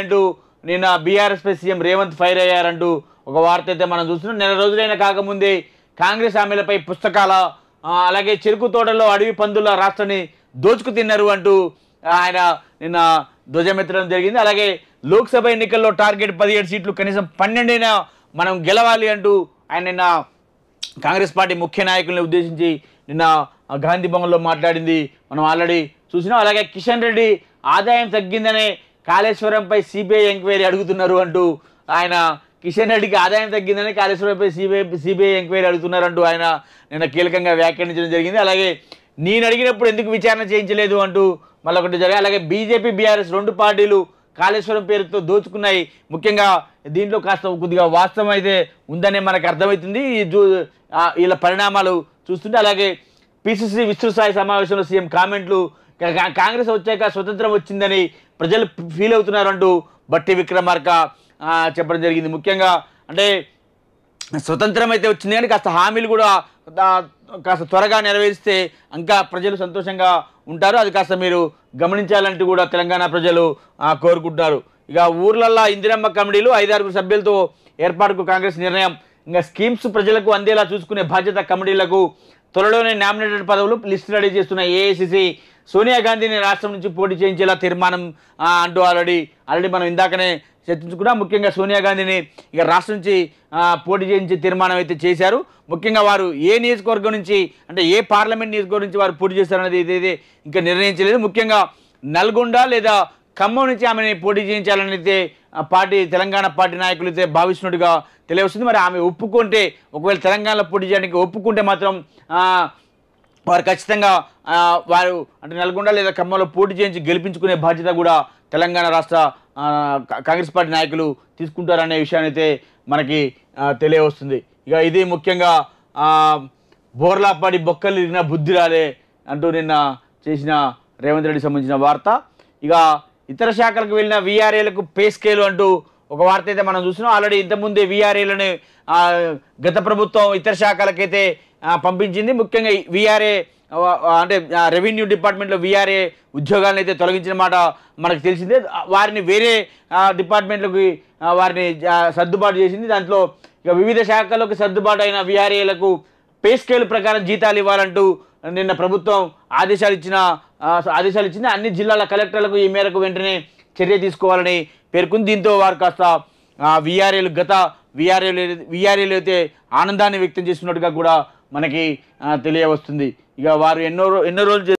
అంటూ నిన్న బీఆర్ఎస్పై సీఎం రేవంత్ ఫైర్ అయ్యారంటూ ఒక వార్త అయితే మనం చూస్తున్నాం నెల రోజులైనా కాకముందే కాంగ్రెస్ హామీలపై పుస్తకాల అలాగే చెరుకు తోటలో అడవి పందుల రాష్ట్రాన్ని దోచుకు తిన్నారు అంటూ ఆయన నిన్న ధ్వజమెత్తడం జరిగింది అలాగే లోక్సభ ఎన్నికల్లో టార్గెట్ పదిహేడు సీట్లు కనీసం పన్నెండైనా మనం గెలవాలి అంటూ ఆయన నిన్న కాంగ్రెస్ పార్టీ ముఖ్య నాయకుల్ని ఉద్దేశించి నిన్న గాంధీ భవన్లో మాట్లాడింది మనం ఆల్రెడీ చూసినాం అలాగే కిషన్ రెడ్డి ఆదాయం తగ్గిందనే కాళేశ్వరంపై సిబిఐ ఎంక్వైరీ అడుగుతున్నారు అంటూ ఆయన కిషన్ రెడ్డికి ఆదాయం తగ్గిందని కాళేశ్వరంపై సిబిఐ సిబిఐ ఎంక్వైరీ అడుగుతున్నారంటూ ఆయన నిన్న కీలకంగా వ్యాఖ్యానించడం జరిగింది అలాగే నేను అడిగినప్పుడు ఎందుకు విచారణ చేయించలేదు అంటూ ఒకటి జరిగింది అలాగే బీజేపీ బీఆర్ఎస్ రెండు పార్టీలు కాళేశ్వరం పేరుతో దోచుకున్నాయి ముఖ్యంగా దీంట్లో కాస్త కొద్దిగా వాస్తవం అయితే ఉందనే మనకు అర్థమవుతుంది ఈ వీళ్ళ పరిణామాలు చూస్తుంటే అలాగే పిసిసి విశ్వస్థాయి సమావేశంలో సీఎం కామెంట్లు కాంగ్రెస్ వచ్చాక స్వతంత్రం వచ్చిందని ప్రజలు ఫీల్ అవుతున్నారంటూ బట్టి విక్రమార్క చెప్పడం జరిగింది ముఖ్యంగా అంటే స్వతంత్రం అయితే వచ్చింది కానీ కాస్త హామీలు కూడా కాస్త త్వరగా నెరవేరిస్తే ఇంకా ప్రజలు సంతోషంగా ఉంటారు అది కాస్త మీరు గమనించాలంటూ కూడా తెలంగాణ ప్రజలు కోరుకుంటున్నారు ఇక ఊర్లల్లో ఇందిరమ్మ కమిటీలు ఐదారుగురు సభ్యులతో ఏర్పాటుకు కాంగ్రెస్ నిర్ణయం ఇంకా స్కీమ్స్ ప్రజలకు అందేలా చూసుకునే బాధ్యత కమిటీలకు త్వరలోనే నామినేటెడ్ పదవులు లిస్ట్ రెడీ చేస్తున్న ఏఐసిసి సోనియా గాంధీని రాష్ట్రం నుంచి పోటీ చేయించేలా తీర్మానం అంటూ ఆల్రెడీ ఆల్రెడీ మనం ఇందాకనే చర్చించుకున్నా ముఖ్యంగా సోనియా గాంధీని ఇక రాష్ట్రం నుంచి పోటీ చేయించే తీర్మానం అయితే చేశారు ముఖ్యంగా వారు ఏ నియోజకవర్గం నుంచి అంటే ఏ పార్లమెంట్ నియోజకవర్గం నుంచి వారు పోటీ చేస్తారనేది ఇదైతే ఇంకా నిర్ణయించలేదు ముఖ్యంగా నల్గొండ లేదా ఖమ్మం నుంచి ఆమెని పోటీ చేయించాలని అయితే పార్టీ తెలంగాణ పార్టీ నాయకులు అయితే భావిస్తున్నట్టుగా తెలియవస్తుంది మరి ఆమె ఒప్పుకుంటే ఒకవేళ తెలంగాణలో పోటీ చేయడానికి ఒప్పుకుంటే మాత్రం వారు ఖచ్చితంగా వారు అంటే నల్గొండ లేదా ఖమ్మంలో పోటీ చేయించి గెలిపించుకునే బాధ్యత కూడా తెలంగాణ రాష్ట్ర కాంగ్రెస్ పార్టీ నాయకులు తీసుకుంటారనే విషయాన్ని అయితే మనకి తెలియవస్తుంది ఇక ఇది ముఖ్యంగా బోర్లాపాడి బొక్కలు ఇరిగిన బుద్ధి రాలే అంటూ నిన్న చేసిన రేవంత్ రెడ్డి సంబంధించిన వార్త ఇక ఇతర శాఖలకు వెళ్ళిన వీఆర్ఏలకు పే స్కేలు అంటూ ఒక వార్త అయితే మనం చూసినాం ఆల్రెడీ ఇంతకుముందే వీఆర్ఏలను గత ప్రభుత్వం ఇతర శాఖలకైతే పంపించింది ముఖ్యంగా వీఆర్ఏ అంటే రెవెన్యూ డిపార్ట్మెంట్లో వీఆర్ఏ ఉద్యోగాలను అయితే తొలగించిన మాట మనకు తెలిసిందే వారిని వేరే డిపార్ట్మెంట్లకు వారిని సర్దుబాటు చేసింది దాంట్లో ఇక వివిధ శాఖలకు సర్దుబాటు అయిన వీఆర్ఏలకు పే స్కేల్ ప్రకారం జీతాలు ఇవ్వాలంటూ నిన్న ప్రభుత్వం ఆదేశాలు ఇచ్చిన ఆదేశాలు ఇచ్చింది అన్ని జిల్లాల కలెక్టర్లకు ఈ మేరకు వెంటనే చర్య తీసుకోవాలని పేర్కొంది దీంతో వారు కాస్త విఆర్ఏలు గత విఆర్ఏలు విఆర్ఏలు అయితే ఆనందాన్ని వ్యక్తం చేస్తున్నట్టుగా కూడా మనకి తెలియవస్తుంది ఇక వారు ఎన్నో ఎన్నో రోజులు